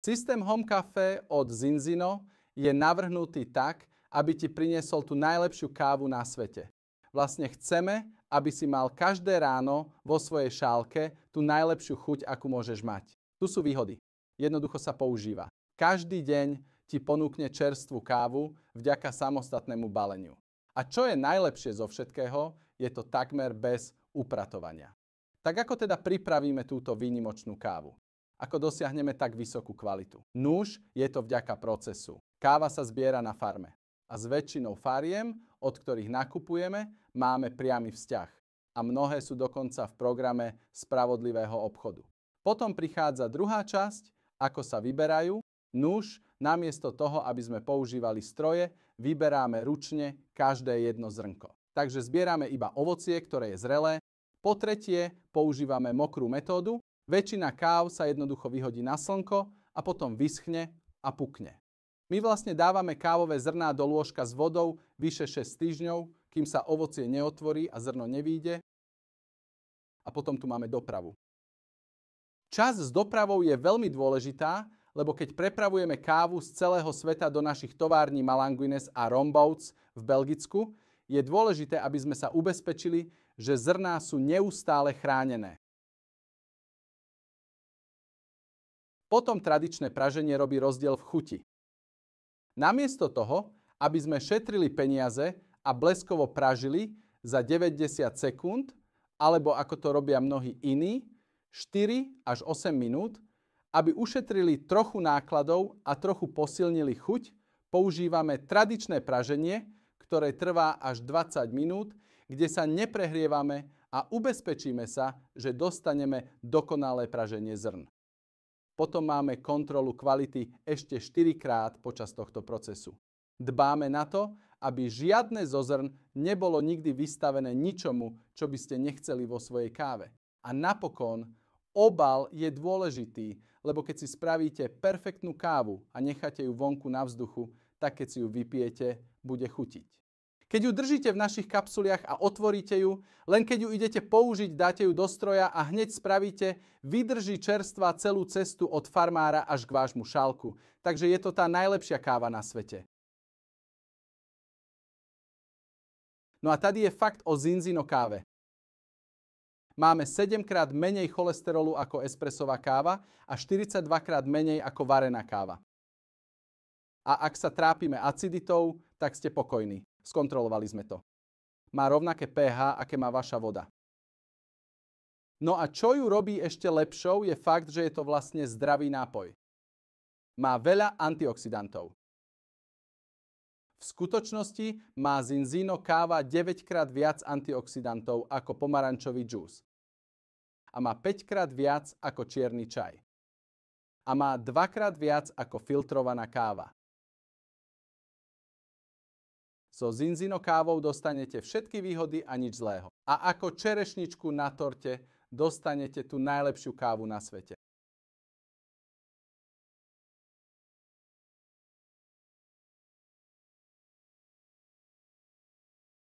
Systém Home Café od Zinzino je navrhnutý tak, aby ti priniesol tú najlepšiu kávu na svete. Vlastne chceme, aby si mal každé ráno vo svojej šálke tú najlepšiu chuť, akú môžeš mať. Tu sú výhody. Jednoducho sa používa. Každý deň ti ponúkne čerstvú kávu vďaka samostatnému baleniu. A čo je najlepšie zo všetkého, je to takmer bez upratovania. Tak ako teda pripravíme túto výnimočnú kávu? ako dosiahneme tak vysokú kvalitu. Nuž je to vďaka procesu. Káva sa zbiera na farme a s väčšinou fariem, od ktorých nakupujeme, máme priamy vzťah a mnohé sú dokonca v programe spravodlivého obchodu. Potom prichádza druhá časť, ako sa vyberajú. Nuž, namiesto toho, aby sme používali stroje, vyberáme ručne každé jedno zrnko. Takže zbierame iba ovocie, ktoré je zrelé. Po tretie, používame mokrú metódu, Väčšina káv sa jednoducho vyhodí na slnko a potom vyschne a pukne. My vlastne dávame kávové zrná do lôžka s vodou vyše 6 týždňov, kým sa ovocie neotvorí a zrno nevíde. A potom tu máme dopravu. Čas s dopravou je veľmi dôležitá, lebo keď prepravujeme kávu z celého sveta do našich tovární Malanguines a Rombouts v Belgicku, je dôležité, aby sme sa ubezpečili, že zrná sú neustále chránené. Potom tradičné praženie robí rozdiel v chuti. Namiesto toho, aby sme šetrili peniaze a bleskovo pražili za 90 sekúnd, alebo ako to robia mnohí iní, 4 až 8 minút, aby ušetrili trochu nákladov a trochu posilnili chuť, používame tradičné praženie, ktoré trvá až 20 minút, kde sa neprehrievame a ubezpečíme sa, že dostaneme dokonalé praženie zrn. Potom máme kontrolu kvality ešte 4 krát počas tohto procesu. Dbáme na to, aby žiadne zo zrn nebolo nikdy vystavené ničomu, čo by ste nechceli vo svojej káve. A napokon obal je dôležitý, lebo keď si spravíte perfektnú kávu a necháte ju vonku na vzduchu, tak keď si ju vypijete, bude chutiť. Keď ju držíte v našich kapsuliach a otvoríte ju, len keď ju idete použiť, dáte ju do stroja a hneď spravíte, vydrží čerstva celú cestu od farmára až k vášmu šálku. Takže je to tá najlepšia káva na svete. No a tady je fakt o zinzino káve. Máme 7 krát menej cholesterolu ako espresová káva a 42 krát menej ako varená káva. A ak sa trápime aciditou, tak ste pokojní. Skontrolovali sme to. Má rovnaké pH, aké má vaša voda. No a čo ju robí ešte lepšou, je fakt, že je to vlastne zdravý nápoj. Má veľa antioxidantov. V skutočnosti má zinzino káva 9 krát viac antioxidantov ako pomarančový džús. A má 5 krát viac ako čierny čaj. A má 2 krát viac ako filtrovaná káva. So Zinzino kávou dostanete všetky výhody a nič zlého. A ako čerešničku na torte dostanete tú najlepšiu kávu na svete.